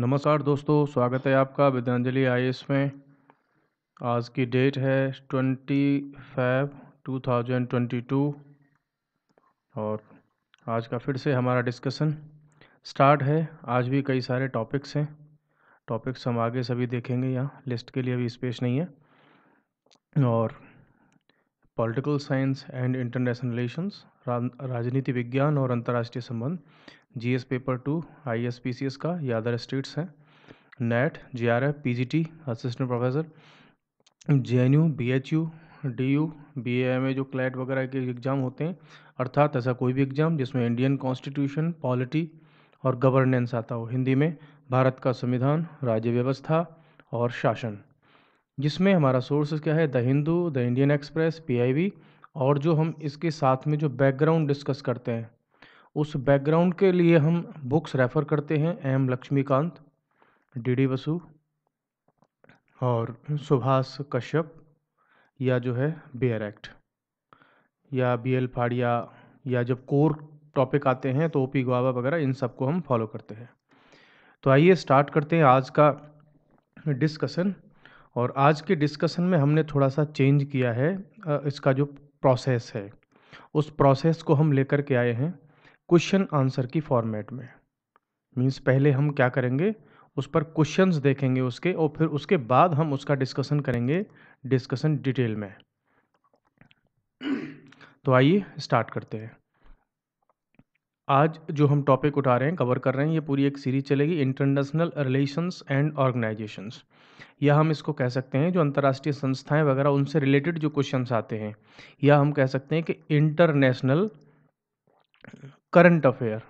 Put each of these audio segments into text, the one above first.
नमस्कार दोस्तों स्वागत है आपका विद्यांजलि आई में आज की डेट है twenty five two thousand twenty two और आज का फिर से हमारा डिस्कशन स्टार्ट है आज भी कई सारे टॉपिक्स हैं टॉपिक्स हम आगे सभी देखेंगे यहाँ लिस्ट के लिए अभी स्पेस नहीं है और political science and international relations राजनीति विज्ञान और अंतर्राष्ट्रीय संबंध जीएस पेपर टू एस का या अदर स्टेट्स हैं NET J R F P G T assistant professor J N U B H U D U B M A जो क्लैट वगैरह के एग्ज़ाम होते हैं अर्थात ऐसा कोई भी एग्ज़ाम जिसमें इंडियन कॉन्स्टिट्यूशन पॉलिटी और गवर्नेंस आता हो हिंदी में भारत का संविधान राज्य व्यवस्था और शासन जिसमें हमारा सोर्स क्या है the Hindu the Indian Express वी और जो हम इसके साथ में जो बैकग्राउंड डिस्कस करते हैं उस बैकग्राउंड के लिए हम बुक्स रेफ़र करते हैं M Laxmikanth D D Basu और सुभाष कश्यप या जो है बेयर एक्ट या बी एल फाड़िया या जब कोर टॉपिक आते हैं तो ओ पी वगैरह इन सबको हम फॉलो करते हैं तो आइए स्टार्ट करते हैं आज का डिस्कशन और आज के डिस्कशन में हमने थोड़ा सा चेंज किया है इसका जो प्रोसेस है उस प्रोसेस को हम लेकर के आए हैं क्वेश्चन आंसर की फॉर्मेट में मीन्स पहले हम क्या करेंगे उस पर क्वेश्चंस देखेंगे उसके और फिर उसके बाद हम उसका डिस्कशन करेंगे डिस्कशन डिटेल में तो आइए स्टार्ट करते हैं आज जो हम टॉपिक उठा रहे हैं कवर कर रहे हैं ये पूरी एक सीरीज चलेगी इंटरनेशनल रिलेशंस एंड ऑर्गेनाइजेशंस या हम इसको कह सकते हैं जो अंतर्राष्ट्रीय संस्थाएं वगैरह उनसे रिलेटेड जो क्वेश्चंस आते हैं या हम कह सकते हैं कि इंटरनेशनल करंट अफेयर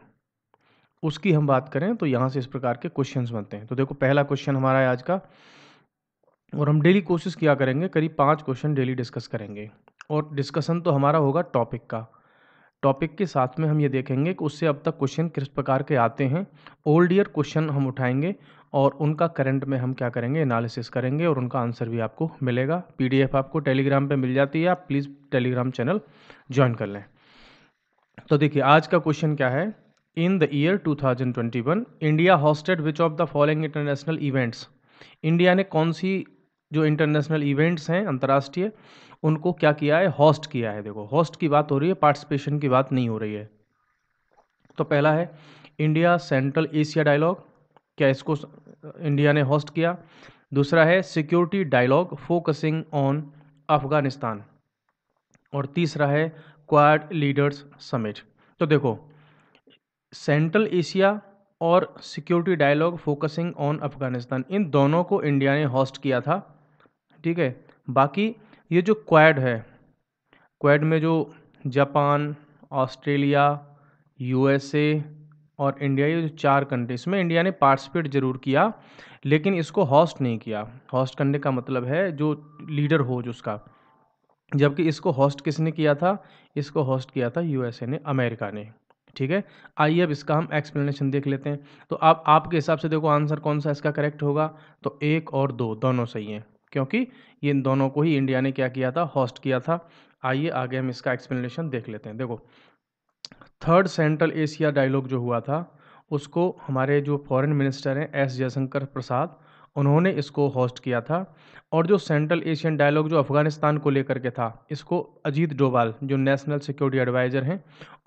उसकी हम बात करें तो यहाँ से इस प्रकार के क्वेश्चंस बनते हैं तो देखो पहला क्वेश्चन हमारा है आज का और हम डेली कोशिश किया करेंगे करीब पाँच क्वेश्चन डेली डिस्कस करेंगे और डिस्कशन तो हमारा होगा टॉपिक का टॉपिक के साथ में हम ये देखेंगे कि उससे अब तक क्वेश्चन किस प्रकार के आते हैं ओल्ड ईयर क्वेश्चन हम उठाएंगे और उनका करंट में हम क्या करेंगे एनालिसिस करेंगे और उनका आंसर भी आपको मिलेगा पीडीएफ आपको टेलीग्राम पे मिल जाती है आप प्लीज़ टेलीग्राम चैनल ज्वाइन कर लें तो देखिए आज का क्वेश्चन क्या है in the year 2021 India hosted which of the following international events India ने कौन सी जो इंटरनेशनल इवेंट्स हैं अंतर्राष्ट्रीय उनको क्या किया है हॉस्ट किया है देखो हॉस्ट की बात हो रही है पार्टिसिपेशन की बात नहीं हो रही है तो पहला है इंडिया सेंट्रल एशिया डायलॉग क्या इसको इंडिया ने हॉस्ट किया दूसरा है security dialogue focusing on Afghanistan और तीसरा है क्वाड लीडर्स समिट तो देखो सेंट्रल एशिया और security dialogue focusing on Afghanistan इन दोनों को इंडिया ने होस्ट किया था ठीक है बाकी ये जो क्वाड है क्वाड में जो जापान ऑस्ट्रेलिया यूएसए और इंडिया ये जो चार कंट्रीज में इंडिया ने पार्टिसिपेट ज़रूर किया लेकिन इसको हॉस्ट नहीं किया हॉस्ट करने का मतलब है जो लीडर हो जो उसका जबकि इसको होस्ट किसने किया था इसको होस्ट किया था यूएसए ने अमेरिका ने ठीक है आइए अब इसका हम एक्सप्लेनेशन देख लेते हैं तो आप आपके हिसाब से देखो आंसर कौन सा इसका करेक्ट होगा तो एक और दो दोनों सही हैं क्योंकि ये इन दोनों को ही इंडिया ने क्या किया था होस्ट किया था आइए आगे हम इसका एक्सप्लेनेशन देख लेते हैं देखो थर्ड सेंट्रल एशिया डायलॉग जो हुआ था उसको हमारे जो फॉरेन मिनिस्टर हैं एस जयशंकर प्रसाद उन्होंने इसको होस्ट किया था और जो सेंट्रल एशियन डायलॉग जो अफ़गानिस्तान को लेकर के था इसको अजीत डोवाल जो नेशनल सिक्योरिटी एडवाइज़र हैं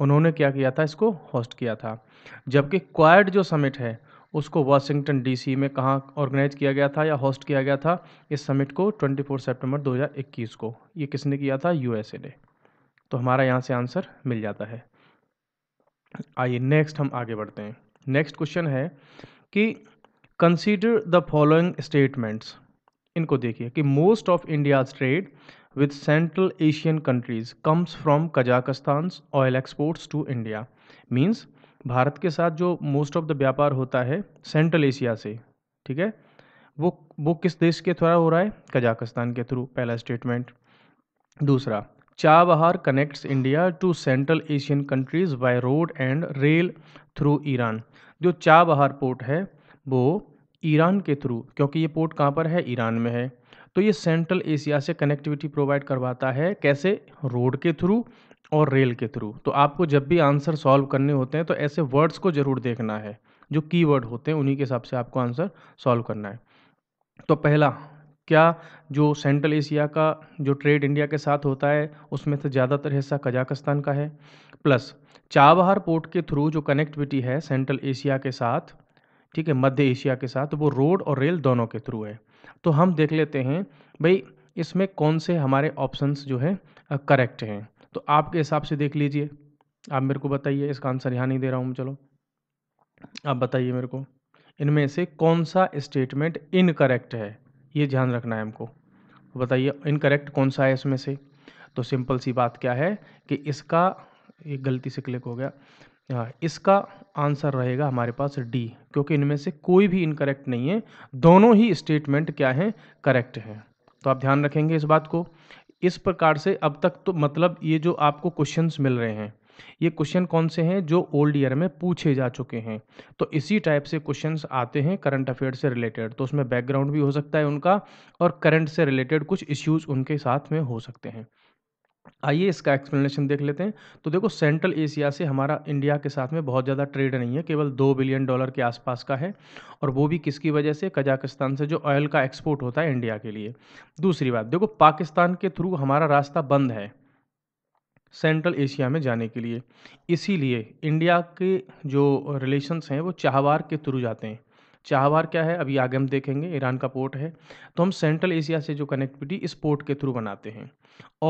उन्होंने क्या किया था इसको होस्ट किया था जबकि क्वाड जो समिट है उसको वाशिंगटन डीसी में कहाँ ऑर्गेनाइज किया गया था या होस्ट किया गया था इस समिट को 24 सितंबर 2021 को ये किसने किया था यूएसए ने तो हमारा यहाँ से आंसर मिल जाता है आइए नेक्स्ट हम आगे बढ़ते हैं नेक्स्ट क्वेश्चन है कि कंसीडर द फॉलोइंग स्टेटमेंट्स इनको देखिए कि most of India trade with central Asian countries comes from Kazakhstan oil exports to India means Bharat के साथ जो मोस्ट ऑफ द व्यापार होता है सेंट्रल एशिया से ठीक है वो वो किस देश के द्वारा हो रहा है कजाकस्तान के थ्रू पहला स्टेटमेंट दूसरा Chabahar connects India to central Asian countries by road and rail through Iran जो चाबहार पोर्ट है वो ईरान के थ्रू क्योंकि ये पोर्ट कहाँ पर है ईरान में है तो ये सेंट्रल एशिया से कनेक्टिविटी प्रोवाइड करवाता है कैसे रोड के थ्रू और रेल के थ्रू तो आपको जब भी आंसर सॉल्व करने होते हैं तो ऐसे वर्ड्स को ज़रूर देखना है जो कीवर्ड होते हैं उन्हीं के हिसाब से आपको आंसर सॉल्व करना है तो पहला क्या जो सेंट्रल एशिया का जो ट्रेड इंडिया के साथ होता है उसमें से ज़्यादातर हिस्सा कजाकिस्तान का है प्लस चाबहार पोर्ट के थ्रू जो कनेक्टिविटी है सेंट्रल एशिया के साथ ठीक है मध्य एशिया के साथ तो वो रोड और रेल दोनों के थ्रू है तो हम देख लेते हैं भाई इसमें कौन से हमारे ऑप्शंस जो है करेक्ट हैं तो आपके हिसाब से देख लीजिए आप मेरे को बताइए इसका आंसर यहाँ नहीं दे रहा हूँ चलो आप बताइए मेरे को इनमें से कौन सा स्टेटमेंट इनकरेक्ट है ये ध्यान रखना है हमको तो बताइए इनकरेक्ट कौन सा है इसमें से तो सिंपल सी बात क्या है कि इसका ये गलती से क्लिक हो गया इसका आंसर रहेगा हमारे पास डी क्योंकि इनमें से कोई भी इनकरेक्ट नहीं है दोनों ही स्टेटमेंट क्या हैं करेक्ट हैं तो आप ध्यान रखेंगे इस बात को इस प्रकार से अब तक तो मतलब ये जो आपको क्वेश्चंस मिल रहे हैं ये क्वेश्चन कौन से हैं जो ओल्ड ईयर में पूछे जा चुके हैं तो इसी टाइप से क्वेश्चंस आते हैं करंट अफेयर से रिलेटेड तो उसमें बैकग्राउंड भी हो सकता है उनका और करंट से रिलेटेड कुछ इश्यूज उनके साथ में हो सकते हैं आइए इसका एक्सप्लेनेशन देख लेते हैं तो देखो सेंट्रल एशिया से हमारा इंडिया के साथ में बहुत ज़्यादा ट्रेड नहीं है केवल दो बिलियन डॉलर के आसपास का है और वो भी किसकी वजह से कजाकिस्तान से जो ऑयल का एक्सपोर्ट होता है इंडिया के लिए दूसरी बात देखो पाकिस्तान के थ्रू हमारा रास्ता बंद है सेंट्रल एशिया में जाने के लिए इसीलिए इंडिया के जो रिलेशंस हैं वो चाहवार के थ्रू जाते हैं चाहवार क्या है अभी आगे हम देखेंगे ईरान का पोर्ट है तो हम सेंट्रल एशिया से जो कनेक्टिविटी इस पोर्ट के थ्रू बनाते हैं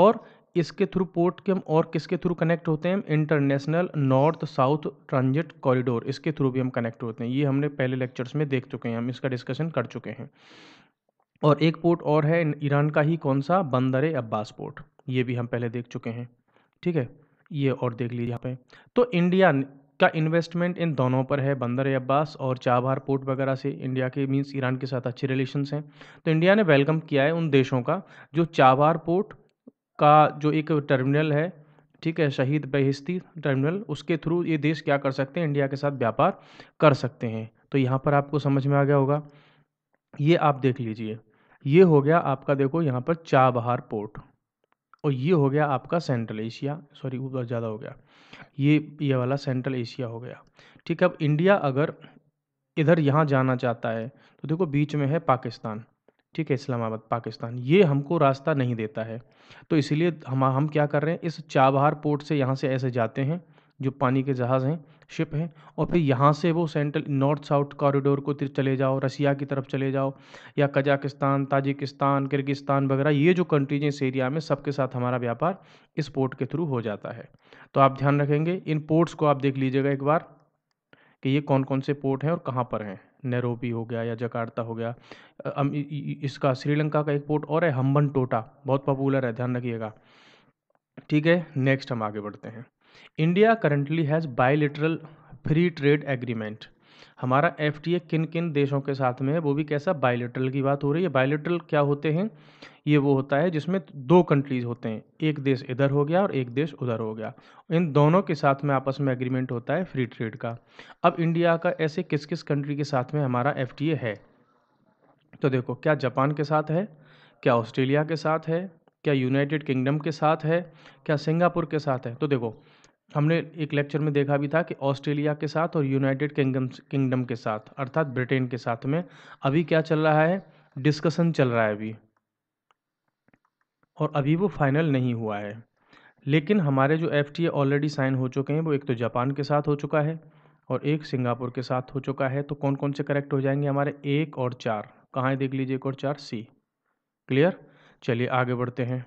और इसके थ्रू पोर्ट के हम और किसके थ्रू कनेक्ट होते हैं international north south transit corridor इसके थ्रू भी हम कनेक्ट होते हैं ये हमने पहले लेक्चर्स में देख चुके हैं हम इसका डिस्कशन कर चुके हैं और एक पोर्ट और है ईरान का ही कौन सा बंदर अब्बास पोर्ट ये भी हम पहले देख चुके हैं ठीक है ये और देख लीजिए यहाँ पे तो इंडिया का इन्वेस्टमेंट इन दोनों पर है बंदर अब्बास और चाबहार पोर्ट वगैरह से इंडिया के मीन्स ईरान के साथ अच्छे रिलेशंस हैं तो इंडिया ने वेलकम किया है उन देशों का जो चाबहार पोर्ट का जो एक टर्मिनल है ठीक है शहीद बहिस्ती टर्मिनल उसके थ्रू ये देश क्या कर सकते हैं इंडिया के साथ व्यापार कर सकते हैं तो यहाँ पर आपको समझ में आ गया होगा ये आप देख लीजिए ये हो गया आपका देखो यहाँ पर चाबहार पोर्ट और ये हो गया आपका सेंट्रल एशिया सॉरी ऊपर ज़्यादा हो गया ये ये वाला सेंट्रल एशिया हो गया ठीक है अब इंडिया अगर इधर यहाँ जाना चाहता है तो देखो बीच में है पाकिस्तान ठीक है इस्लामाबाद पाकिस्तान ये हमको रास्ता नहीं देता है तो इसीलिए हम हम क्या कर रहे हैं इस चाबहार पोर्ट से यहाँ से ऐसे जाते हैं जो पानी के जहाज़ हैं शिप हैं और फिर यहाँ से वो सेंट्रल नॉर्थ साउथ कॉरिडोर को चले जाओ रसिया की तरफ चले जाओ या कजाकिस्तान ताजिकिस्तान किर्गिस्तान वगैरह ये जो कंट्रीज हैं इस एरिया में सबके साथ हमारा व्यापार इस पोर्ट के थ्रू हो जाता है तो आप ध्यान रखेंगे इन पोर्ट्स को आप देख लीजिएगा एक बार कि ये कौन कौन से पोर्ट हैं और कहाँ पर हैं नैरोबी हो गया या जकार्ता हो गया इसका श्रीलंका का एक पोर्ट और है हम्बन टोटा बहुत पॉपुलर है ध्यान रखिएगा ठीक है नेक्स्ट हम आगे बढ़ते हैं India currently has bilateral free trade agreement हमारा एफ किन किन देशों के साथ में है वो भी कैसा बायोलिटरल की बात हो रही है बायोलिटरल क्या होते हैं ये वो होता है जिसमें दो कंट्रीज़ होते हैं एक देश इधर हो गया और एक देश उधर हो गया इन दोनों के साथ में आपस में एग्रीमेंट होता है फ्री ट्रेड का अब इंडिया का ऐसे किस किस कंट्री के साथ में हमारा एफ है तो देखो क्या जापान के साथ है क्या ऑस्ट्रेलिया के साथ है क्या यूनाइटेड किंगडम के साथ है क्या सिंगापुर के साथ है तो देखो हमने एक लेक्चर में देखा भी था कि ऑस्ट्रेलिया के साथ और यूनाइटेड किंगडम किंगडम के साथ अर्थात ब्रिटेन के साथ में अभी क्या चल रहा है डिस्कशन चल रहा है अभी और अभी वो फाइनल नहीं हुआ है लेकिन हमारे जो एफ़ टी ऑलरेडी साइन हो चुके हैं वो एक तो जापान के साथ हो चुका है और एक सिंगापुर के साथ हो चुका है तो कौन कौन से करेक्ट हो जाएंगे हमारे एक और चार कहाँ देख लीजिए एक और चार सी क्लियर चलिए आगे बढ़ते हैं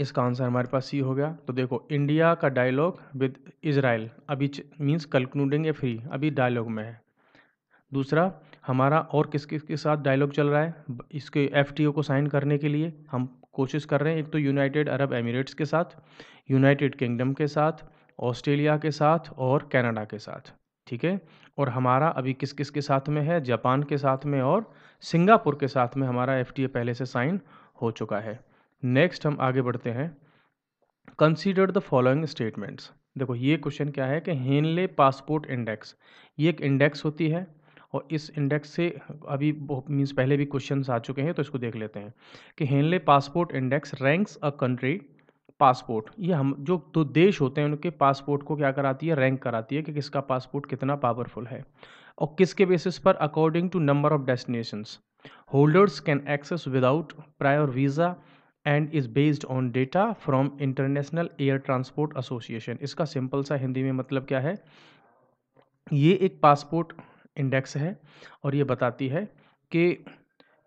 इसका आंसर हमारे पास सी हो गया तो देखो इंडिया का डायलॉग विद इसराइल अभी मीन्स कलकनूडिंग ए फ्री अभी डायलॉग में है दूसरा हमारा और किस किस के साथ डायलॉग चल रहा है इसके एफ को साइन करने के लिए हम कोशिश कर रहे हैं एक तो यूनाइटेड अरब एमिरेट्स के साथ यूनाइटेड किंगडम के साथ ऑस्ट्रेलिया के साथ और कनाडा के साथ ठीक है और हमारा अभी किस किस के साथ में है जापान के साथ में और सिंगापुर के साथ में हमारा एफ पहले से साइन हो चुका है नेक्स्ट हम आगे बढ़ते हैं कंसीडर द फॉलोइंग स्टेटमेंट्स देखो ये क्वेश्चन क्या है कि हेनले पासपोर्ट इंडेक्स ये एक इंडेक्स होती है और इस इंडेक्स से अभी मीन्स पहले भी क्वेश्चन आ चुके हैं तो इसको देख लेते हैं कि Henley passport index ranks a country passport ये हम जो दो देश होते हैं उनके पासपोर्ट को क्या कराती है रैंक कराती है कि किसका पासपोर्ट कितना पावरफुल है और किसके बेसिस पर according to number of destinations holders can access without prior visa and is based on data from international air transport association इसका सिंपल सा हिंदी में मतलब क्या है ये एक पासपोर्ट इंडेक्स है और ये बताती है कि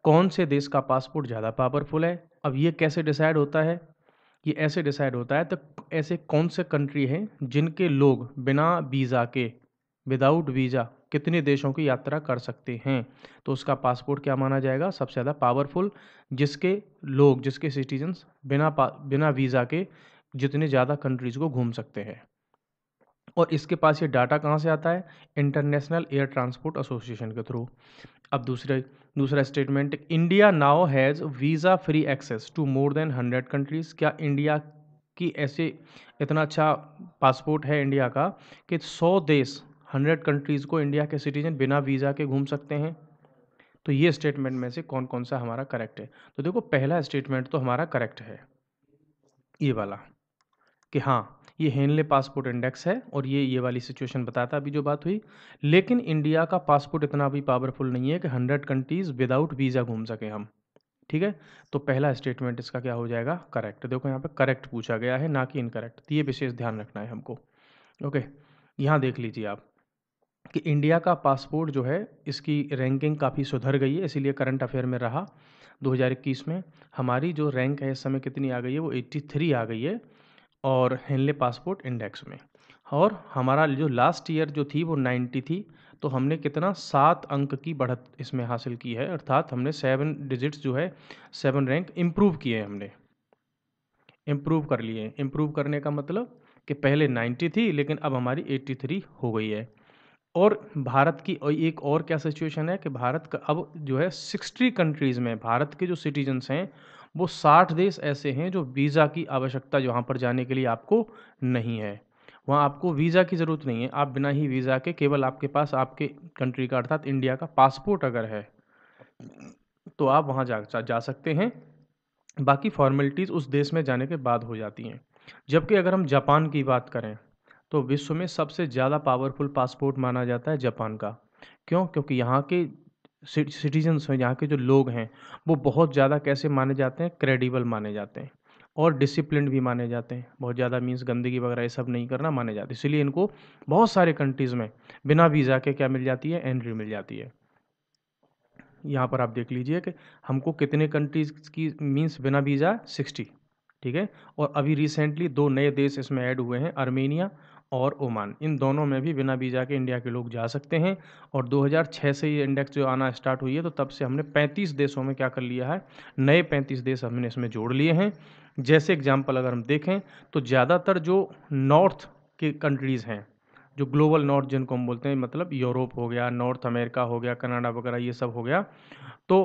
कौन से देश का पासपोर्ट ज़्यादा पावरफुल है अब ये कैसे डिसाइड होता है ये ऐसे डिसाइड होता है तो ऐसे कौन से कंट्री हैं जिनके लोग बिना वीज़ा के विदाउट वीज़ा कितने देशों की यात्रा कर सकते हैं तो उसका पासपोर्ट क्या माना जाएगा सबसे ज़्यादा पावरफुल जिसके लोग जिसके सिटीजन्स बिना बिना वीज़ा के जितने ज़्यादा कंट्रीज़ को घूम सकते हैं और इसके पास ये डाटा कहाँ से आता है इंटरनेशनल एयर ट्रांसपोर्ट एसोसिएशन के थ्रू अब दूसरे दूसरा statement India now has visa free access to more than hundred countries क्या इंडिया की ऐसे इतना अच्छा पासपोर्ट है इंडिया का कि सौ देश हंड्रेड कंट्रीज़ को इंडिया के सिटीजन बिना वीज़ा के घूम सकते हैं तो ये स्टेटमेंट में से कौन कौन सा हमारा करेक्ट है तो देखो पहला स्टेटमेंट तो हमारा करेक्ट है ये वाला कि हाँ ये हेनले पासपोर्ट इंडेक्स है और ये ये वाली सिचुएशन बताता अभी जो बात हुई लेकिन इंडिया का पासपोर्ट इतना भी पावरफुल नहीं है कि हंड्रेड कंट्रीज़ विदाउट वीज़ा घूम सकें हम ठीक है तो पहला स्टेटमेंट इसका क्या हो जाएगा करेक्ट देखो यहाँ पे करेक्ट पूछा गया है ना कि इनकरेक्ट तो ये विशेष ध्यान रखना है हमको ओके यहाँ देख लीजिए आप कि इंडिया का पासपोर्ट जो है इसकी रैंकिंग काफ़ी सुधर गई है इसीलिए करंट अफेयर में रहा 2021 में हमारी जो रैंक है इस समय कितनी आ गई है वो 83 आ गई है और हेनले पासपोर्ट इंडेक्स में और हमारा जो लास्ट ईयर जो थी वो नाइन्टी थी तो हमने कितना सात अंक की बढ़त इसमें हासिल की है अर्थात हमने सेवन डिजिट्स जो है सेवन रैंक इम्प्रूव किए हैं हमने इम्प्रूव कर लिए इम्प्रूव करने का मतलब कि पहले 90 थी लेकिन अब हमारी 83 हो गई है और भारत की एक और क्या सिचुएशन है कि भारत का अब जो है 60 कंट्रीज़ में भारत के जो सिटीजन्स हैं वो साठ देश ऐसे हैं जो वीज़ा की आवश्यकता यहाँ पर जाने के लिए आपको नहीं है वहाँ आपको वीज़ा की ज़रूरत नहीं है आप बिना ही वीज़ा के केवल आपके पास आपके कंट्री का अर्थात इंडिया का पासपोर्ट अगर है तो आप वहाँ जा जा सकते हैं बाकी फॉर्मेलिटीज़ उस देश में जाने के बाद हो जाती हैं जबकि अगर हम जापान की बात करें तो विश्व में सबसे ज़्यादा पावरफुल पासपोर्ट माना जाता है जापान का क्यों क्योंकि यहाँ के सिटीजन्स हैं यहाँ के जो लोग हैं वो बहुत ज़्यादा कैसे माने जाते हैं क्रेडिबल माने जाते हैं और डिसिप्लिन भी माने जाते हैं बहुत ज़्यादा मीन्स गंदगी वगैरह ये सब नहीं करना माने जाते इसलिए इनको बहुत सारे कंट्रीज़ में बिना वीज़ा के क्या मिल जाती है एंट्री मिल जाती है यहाँ पर आप देख लीजिए कि हमको कितने कंट्रीज़ की मीन्स बिना वीज़ा सिक्सटी ठीक है और अभी रिसेंटली दो नए देश इसमें ऐड हुए हैं आर्मेनिया और ओमान इन दोनों में भी बिना वीज़ा के इंडिया के लोग जा सकते हैं और 2006 से ये इंडेक्स जो आना स्टार्ट हुई है तो तब से हमने 35 देशों में क्या कर लिया है नए 35 देश हमने इसमें जोड़ लिए हैं जैसे एग्जाम्पल अगर हम देखें तो ज़्यादातर जो नॉर्थ के कंट्रीज़ हैं जो ग्लोबल नॉर्थ जिनको हम बोलते हैं मतलब यूरोप हो गया नॉर्थ अमेरिका हो गया कनाडा वगैरह ये सब हो गया तो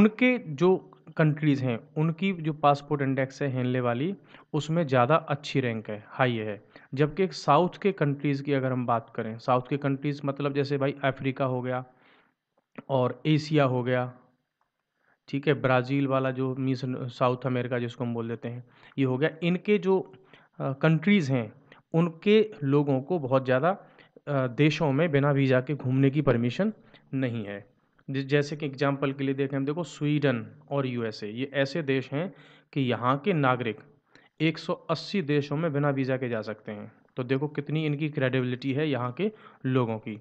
उनके जो कंट्रीज़ हैं उनकी जो पासपोर्ट इंडेक्स है हेनले वाली उसमें ज़्यादा अच्छी रैंक है हाई है जबकि एक साउथ के कंट्रीज़ की अगर हम बात करें साउथ के कंट्रीज़ मतलब जैसे भाई अफ्रीका हो गया और एशिया हो गया ठीक है ब्राज़ील वाला जो मीस साउथ अमेरिका जिसको हम बोल देते हैं ये हो गया इनके जो कंट्रीज़ हैं उनके लोगों को बहुत ज़्यादा देशों में बिना वीज़ा के घूमने की परमिशन नहीं है जैसे कि एग्जाम्पल के लिए देखें हम देखो स्वीडन और यूएसए ये ऐसे देश हैं कि यहाँ के नागरिक 180 देशों में बिना वीज़ा के जा सकते हैं तो देखो कितनी इनकी क्रेडिबिलिटी है यहाँ के लोगों की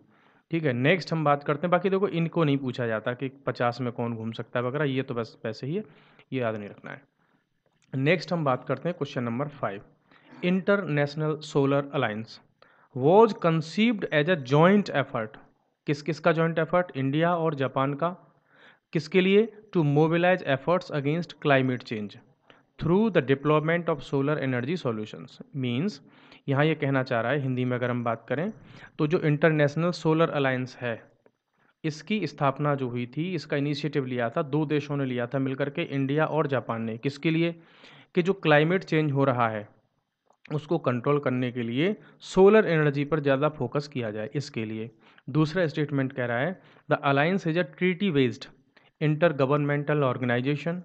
ठीक है नेक्स्ट हम बात करते हैं बाकी देखो इनको नहीं पूछा जाता कि पचास में कौन घूम सकता है वगैरह ये तो बस वैसे ही है ये याद नहीं रखना है नेक्स्ट हम बात करते हैं question number five international solar alliance was conceived as a joint effort किस किस का जॉइंट एफर्ट इंडिया और जापान का किसके लिए to mobilize efforts against climate change through the deployment of solar energy solutions means यहाँ ये कहना चाह रहा है हिंदी में अगर हम बात करें तो जो इंटरनेशनल सोलर अलायंस है इसकी स्थापना जो हुई थी इसका इनिशिएटिव लिया था दो देशों ने लिया था मिलकर के इंडिया और जापान ने किसके लिए कि जो क्लाइमेट चेंज हो रहा है उसको कंट्रोल करने के लिए सोलर एनर्जी पर ज़्यादा फोकस किया जाए इसके लिए दूसरा स्टेटमेंट कह रहा है the alliance is a treaty based inter governmental organization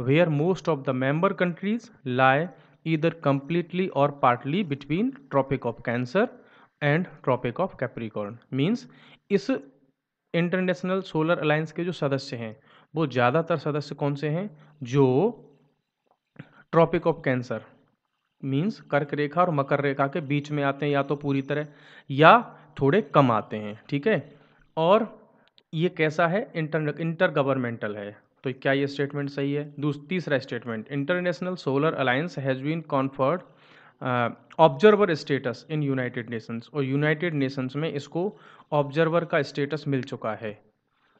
where most of the member countries lie either completely और partly between tropic of cancer and tropic of capricorn means इस इंटरनेशनल सोलर अलायंस के जो सदस्य हैं वो ज़्यादातर सदस्य कौन से हैं जो ट्रॉपिक ऑफ कैंसर मीन्स कर्क रेखा और मकर रेखा के बीच में आते हैं या तो पूरी तरह या थोड़े कम आते हैं ठीक है और ये कैसा है इंटर इंटर गवर्नमेंटल है तो क्या ये स्टेटमेंट सही है तीसरा statement international solar alliance has been conferred observer status in United Nations और यूनाइटेड नेशंस में इसको ऑब्जर्वर का स्टेटस मिल चुका है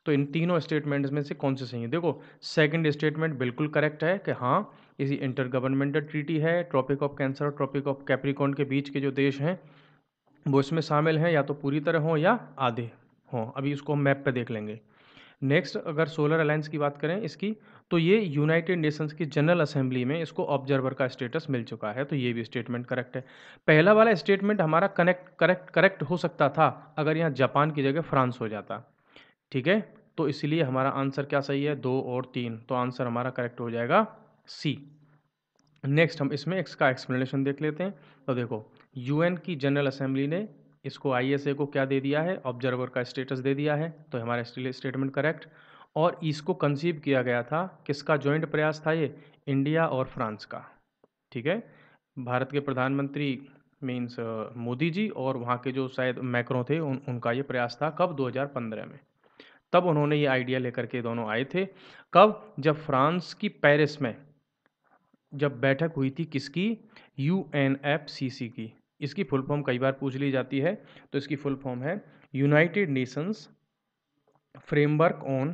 तो इन तीनों स्टेटमेंट्स में से कौन से सही है देखो सेकंड स्टेटमेंट बिल्कुल करेक्ट है कि हाँ इसी इंटर गवर्नमेंटल ट्रीटी है ट्रॉपिक ऑफ कैंसर और ट्रॉपिक ऑफ कैप्रिकॉन के बीच के जो देश हैं वो इसमें शामिल हैं या तो पूरी तरह हों या आधे हों अभी इसको हम मैप पर देख लेंगे नेक्स्ट अगर सोलर अलायंस की बात करें इसकी तो ये यूनाइटेड नेशंस की जनरल असेंबली में इसको ऑब्जर्वर का स्टेटस मिल चुका है तो ये भी स्टेटमेंट करेक्ट है पहला वाला स्टेटमेंट हमारा कनेक्ट करेक्ट करेक्ट हो सकता था अगर यहाँ जापान की जगह फ्रांस हो जाता ठीक है तो इसलिए हमारा आंसर क्या सही है दो और तीन तो आंसर हमारा करेक्ट हो जाएगा सी नेक्स्ट हम इसमें एक्स का एक्सप्लेनेशन देख लेते हैं तो देखो यूएन की जनरल असेंबली ने इसको आई को क्या दे दिया है ऑब्जर्वर का स्टेटस दे दिया है तो हमारा स्टेटमेंट करेक्ट और इसको कंसीव किया गया था किसका जॉइंट प्रयास था ये इंडिया और फ्रांस का ठीक है भारत के प्रधानमंत्री मीन्स मोदी जी और वहाँ के जो शायद मैक्रो थे उन, उनका ये प्रयास था कब 2015 में तब उन्होंने ये आइडिया लेकर के दोनों आए थे कब जब फ्रांस की पेरिस में जब बैठक हुई थी किसकी U N F C C C इसकी फुल फॉर्म कई बार पूछ ली जाती है तो इसकी फुल फॉर्म है United Nations framework on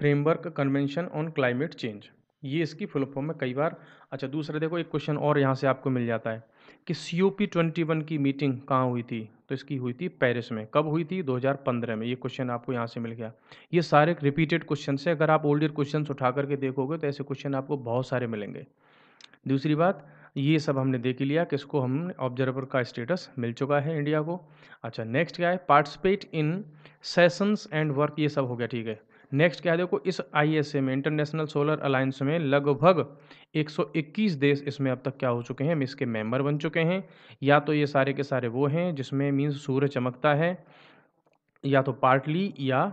framework convention on climate change ये इसकी फुल फॉर्म है कई बार अच्छा दूसरा देखो एक क्वेश्चन और यहाँ से आपको मिल जाता है कि C O P twenty one की मीटिंग कहाँ हुई थी तो इसकी हुई थी पेरिस में कब हुई थी 2015 में ये क्वेश्चन आपको यहाँ से मिल गया ये सारे रिपीटेड क्वेश्चन है अगर आप ओल्ड ईयर क्वेश्चन उठा करके देखोगे तो ऐसे क्वेश्चन आपको बहुत सारे मिलेंगे दूसरी बात ये सब हमने देख लिया कि इसको हम ऑब्जर्वर का स्टेटस मिल चुका है इंडिया को अच्छा नेक्स्ट क्या है participate in sessions and work ये सब हो गया ठीक है नेक्स्ट क्या है देखो इस आईएसए में इंटरनेशनल सोलर अलायंस में लगभग 121 देश इसमें अब तक क्या हो चुके हैं इसके मेंबर बन चुके हैं या तो ये सारे के सारे वो हैं जिसमें मीन्स सूर्य चमकता है या तो पार्टली या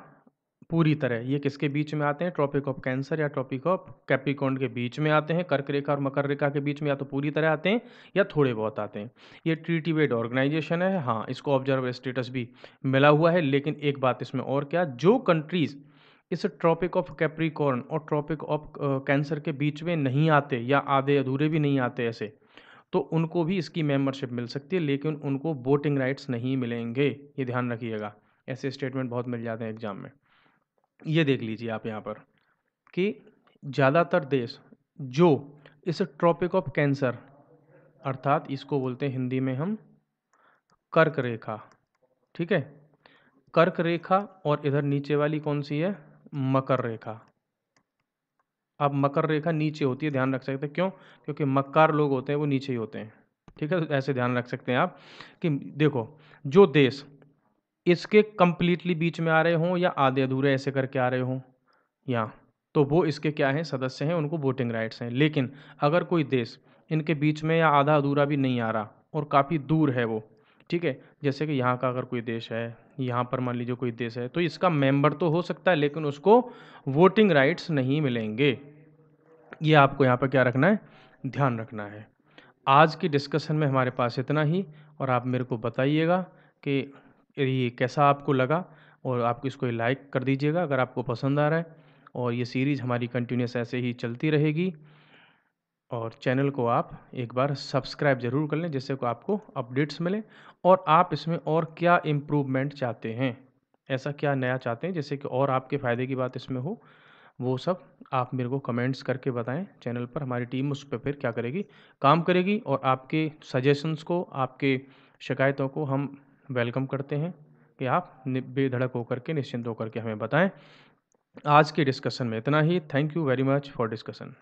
पूरी तरह ये किसके बीच में आते हैं ट्रॉपिक ऑफ कैंसर या ट्रॉपिक ऑफ कैप्रिकॉन के बीच में आते हैं कर्क रेखा और मकर रेखा के बीच में या तो पूरी तरह आते हैं या थोड़े बहुत आते हैं ये ट्रीटी वेड ऑर्गेनाइजेशन है हाँ इसको ऑब्जर्व स्टेटस भी मिला हुआ है लेकिन एक बात इसमें और क्या जो कंट्रीज़ इस ट्रॉपिक ऑफ कैप्रिकॉर्न और ट्रॉपिक ऑफ कैंसर के बीच में नहीं आते या आधे अधूरे भी नहीं आते ऐसे तो उनको भी इसकी मेंबरशिप मिल सकती है लेकिन उनको वोटिंग राइट्स नहीं मिलेंगे ये ध्यान रखिएगा ऐसे स्टेटमेंट बहुत मिल जाते हैं एग्जाम में ये देख लीजिए आप यहाँ पर कि ज़्यादातर देश जो इस ट्रॉपिक ऑफ कैंसर अर्थात इसको बोलते हैं हिंदी में हम कर्क रेखा ठीक है कर्क रेखा और इधर नीचे वाली कौन सी है मकर रेखा अब मकर रेखा नीचे होती है ध्यान रख सकते हैं क्यों क्योंकि मक्कार लोग होते हैं वो नीचे ही होते हैं ठीक है तो ऐसे ध्यान रख सकते हैं आप कि देखो जो देश इसके कम्प्लीटली बीच में आ रहे हों या आधे अधूरे ऐसे करके आ रहे हों यहाँ तो वो इसके क्या हैं सदस्य हैं उनको वोटिंग राइट्स हैं लेकिन अगर कोई देश इनके बीच में या आधा अधूरा भी नहीं आ रहा और काफ़ी दूर है वो ठीक है जैसे कि यहाँ का अगर कोई देश है यहाँ पर मान लीजिए कोई देश है तो इसका मेंबर तो हो सकता है लेकिन उसको वोटिंग राइट्स नहीं मिलेंगे ये आपको यहाँ पर क्या रखना है ध्यान रखना है आज की डिस्कशन में हमारे पास इतना ही और आप मेरे को बताइएगा कि ये कैसा आपको लगा और आप इसको लाइक कर दीजिएगा अगर आपको पसंद आ रहा है और ये सीरीज़ हमारी कंटिन्यूस ऐसे ही चलती रहेगी और चैनल को आप एक बार सब्सक्राइब ज़रूर कर लें जिससे को आपको अपडेट्स मिलें और आप इसमें और क्या इम्प्रूवमेंट चाहते हैं ऐसा क्या नया चाहते हैं जैसे कि और आपके फ़ायदे की बात इसमें हो वो सब आप मेरे को कमेंट्स करके बताएं चैनल पर हमारी टीम उस पर फिर क्या करेगी काम करेगी और आपके सजेशंस को आपके शिकायतों को हम वेलकम करते हैं कि आप बेधड़क होकर के निश्चिंत होकर के हमें बताएं आज के डिस्कशन में इतना ही thank you very much for discussion